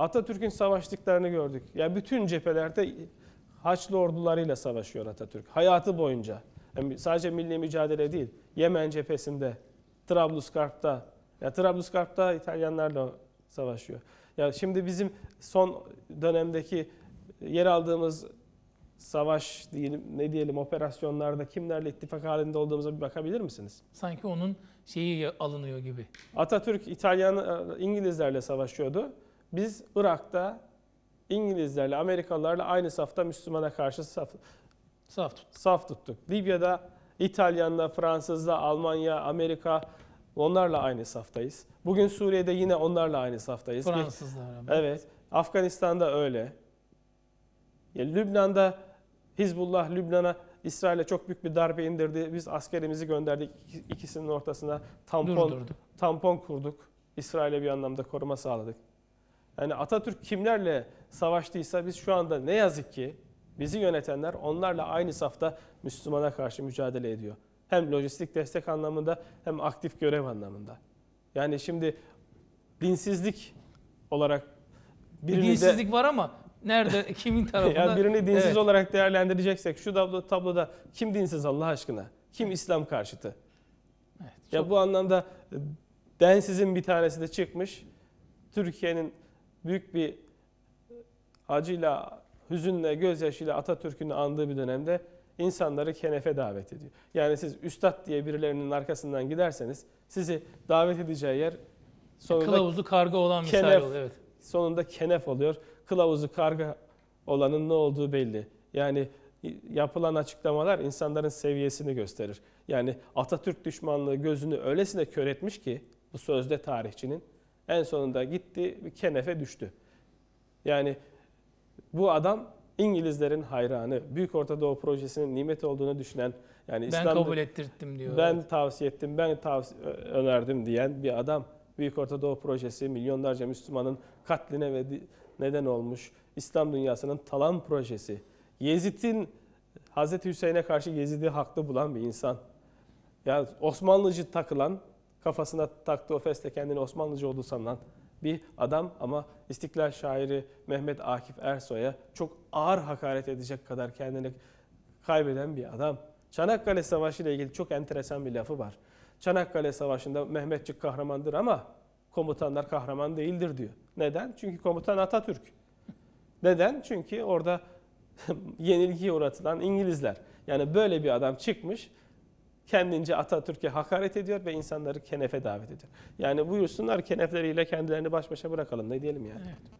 Atatürk'ün savaştıklarını gördük. Ya yani bütün cephelerde Haçlı ordularıyla savaşıyor Atatürk hayatı boyunca. Yani sadece milli mücadele değil, Yemen cephesinde, Trablusgarp'ta. Ya Trablusgarp'ta İtalyanlarla savaşıyor. Ya şimdi bizim son dönemdeki yer aldığımız savaş diyelim ne diyelim operasyonlarda kimlerle ittifak halinde olduğumuza bir bakabilir misiniz? Sanki onun şeyi alınıyor gibi. Atatürk İtalyan e, İngilizlerle savaşıyordu. Biz Irak'ta İngilizlerle, Amerikalılarla aynı safta Müslümana karşı saf, saf, tuttuk. saf tuttuk. Libya'da İtalyanla, Fransızla, Almanya, Amerika onlarla aynı saftayız. Bugün Suriye'de yine onlarla aynı saftayız. Fransızlarla. Evet. Afganistan'da öyle. Ya Lübnan'da Hizbullah Lübnan'a İsrail'e çok büyük bir darbe indirdi. Biz askerimizi gönderdik ikisinin ortasına. Tampon, Durdurduk. tampon kurduk. İsrail'e bir anlamda koruma sağladık. Yani Atatürk kimlerle savaştıysa biz şu anda ne yazık ki bizi yönetenler onlarla aynı safta Müslümana karşı mücadele ediyor. Hem lojistik destek anlamında hem aktif görev anlamında. Yani şimdi dinsizlik olarak birini dinsizlik var ama nerede kimin tarafında? ya birini dinsiz evet. olarak değerlendireceksek şu tablo, tabloda kim dinsiz Allah aşkına? Kim İslam karşıtı? Evet, çok... Ya bu anlamda densizin bir tanesi de çıkmış. Türkiye'nin büyük bir acıyla, hüzünle, gözyaşıyla Atatürk'ün andığı bir dönemde insanları kenefe davet ediyor. Yani siz üstad diye birilerinin arkasından giderseniz sizi davet edeceği yer sonunda kılavuzu karga olan misal kenef, oluyor. Evet. Sonunda kenef oluyor. Kılavuzu karga olanın ne olduğu belli. Yani yapılan açıklamalar insanların seviyesini gösterir. Yani Atatürk düşmanlığı gözünü öylesine kör etmiş ki bu sözde tarihçinin en sonunda gitti bir kenefe düştü. Yani bu adam İngilizlerin hayranı, Büyük Orta Doğu Projesi'nin nimet olduğunu düşünen, yani ben İslam'da, kabul ettirdim diyor. Ben evet. tavsiye ettim, ben tavsiye önerdim diyen bir adam. Büyük Orta Doğu Projesi milyonlarca Müslümanın katline ve neden olmuş. İslam dünyasının talan projesi. Yezid'in Hazreti Hüseyin'e karşı Yezid'i haklı bulan bir insan. Ya yani Osmanlıcı takılan kafasına taktığı o feste kendini Osmanlıcı olduğu sanılan bir adam ama İstiklal şairi Mehmet Akif Ersoy'a çok ağır hakaret edecek kadar kendini kaybeden bir adam. Çanakkale Savaşı ile ilgili çok enteresan bir lafı var. Çanakkale Savaşı'nda Mehmetçik kahramandır ama komutanlar kahraman değildir diyor. Neden? Çünkü komutan Atatürk. Neden? Çünkü orada yenilgiye uğratılan İngilizler. Yani böyle bir adam çıkmış kendince Atatürk'e hakaret ediyor ve insanları kenefe davet ediyor. Yani buyursunlar kenefleriyle kendilerini baş başa bırakalım ne diyelim yani. Evet.